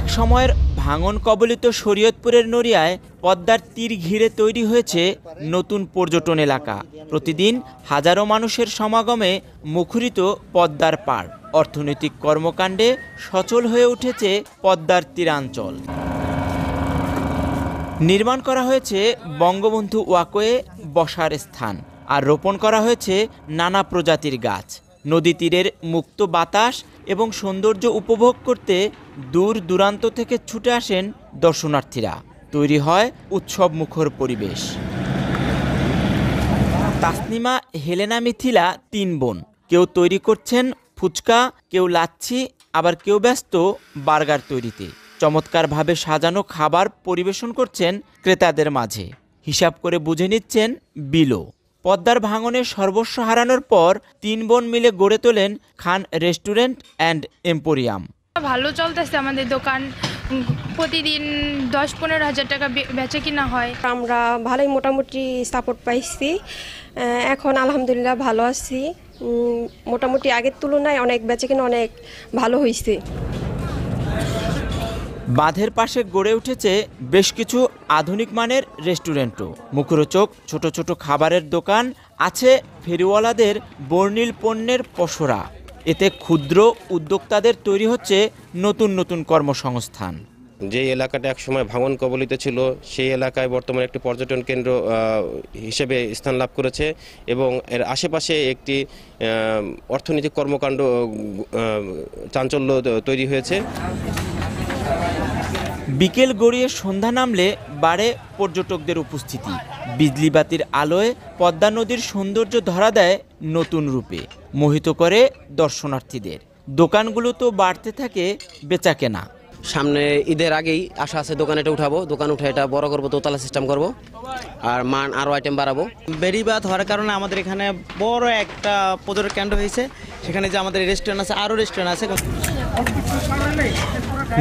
এক সময়ের ভাঙন কবলিত শরীয়তপুরের নড়িয়ায় পদ্মার তীর ঘিরে তৈরি হয়েছে নতুন পর্যটন এলাকা প্রতিদিন হাজারো মানুষের সমাগমে মুখরিত পদ্মার পাড় অর্থনৈতিক কর্মকাণ্ডে সচল হয়ে উঠেছে পদ্মার তীরাঞ্চল নির্মাণ করা হয়েছে বঙ্গবন্ধু ওয়াকোয়ে বসার স্থান আর রোপণ করা হয়েছে নানা প্রজাতির গাছ নদী তীরের মুক্ত বাতাস এবং সৌন্দর্য উপভোগ করতে দূর দূরান্ত থেকে ছুটে আসেন দর্শনার্থীরা তৈরি হয় উৎসব মুখর পরিবেশ তাসনিমা হেলেনা মিথিলা তিন বোন কেউ তৈরি করছেন ফুচকা কেউ লাচ্ছি আবার কেউ ব্যস্ত বার্গার তৈরিতে চমৎকারভাবে সাজানো খাবার পরিবেশন করছেন ক্রেতাদের মাঝে হিসাব করে বুঝে নিচ্ছেন বিলো পদ্মার ভাঙনে সর্বস্ব হারানোর পর তিন বোন মিলে গড়ে তোলেন খান রেস্টুরেন্ট অ্যান্ড এম্পোরিয়াম ভালো চলতেছে আমাদের দোকান প্রতিদিন দশ পনেরো হাজার টাকা বেচে কিনা হয় আমরা ভালোই মোটামুটি সাপোর্ট পাইছি এখন আলহামদুলিল্লাহ ভালো আছি মোটামুটি আগের তুলনায় অনেক বেচে কিনা অনেক ভালো হয়েছে বাঁধের পাশে গড়ে উঠেছে বেশ কিছু আধুনিক মানের রেস্টুরেন্টও মুখরোচক ছোট ছোট খাবারের দোকান আছে ফেরিওয়ালাদের বর্ণিল পণ্যের পসরা এতে ক্ষুদ্র উদ্যোক্তাদের তৈরি হচ্ছে নতুন নতুন কর্মসংস্থান যে এলাকাটা একসময় ভাঙন কবলিত ছিল সেই এলাকায় বর্তমানে একটি পর্যটন কেন্দ্র হিসেবে স্থান লাভ করেছে এবং এর আশেপাশে একটি অর্থনৈতিক কর্মকাণ্ড চাঞ্চল্য তৈরি হয়েছে বিকেল গড়িয়ে সন্ধ্যা নামলে বাড়ে পর্যটকদের উপস্থিতি বিজলিবাতির আলোয় পদ্মা নদীর সৌন্দর্য ধরা দেয় নতুন রূপে মোহিত করে দর্শনার্থীদের দোকানগুলো তো বাড়তে থাকে বেচাকেনা সামনে ঈদের আগেই আশা আছে এটা উঠাবো দোকান উঠে এটা বড় করবো দোতলা সিস্টেম করব আর মান আরও আইটেম বাড়াবো বেরিবাদ হওয়ার কারণে আমাদের এখানে বড় একটা পদর কেন্দ্র হয়েছে সেখানে যে আমাদের রেস্টুরেন্ট আছে আরও রেস্টুরেন্ট আছে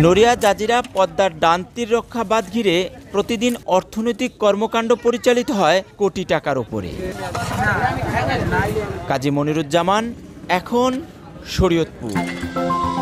নড়িয়া জাজিরা পদ্মার ডান্তির রক্ষাবাদ রক্ষা বাদ ঘিরে প্রতিদিন অর্থনৈতিক কর্মকাণ্ড পরিচালিত হয় কোটি টাকার ওপরে কাজী মনিরুজ্জামান এখন শরীয়তপুর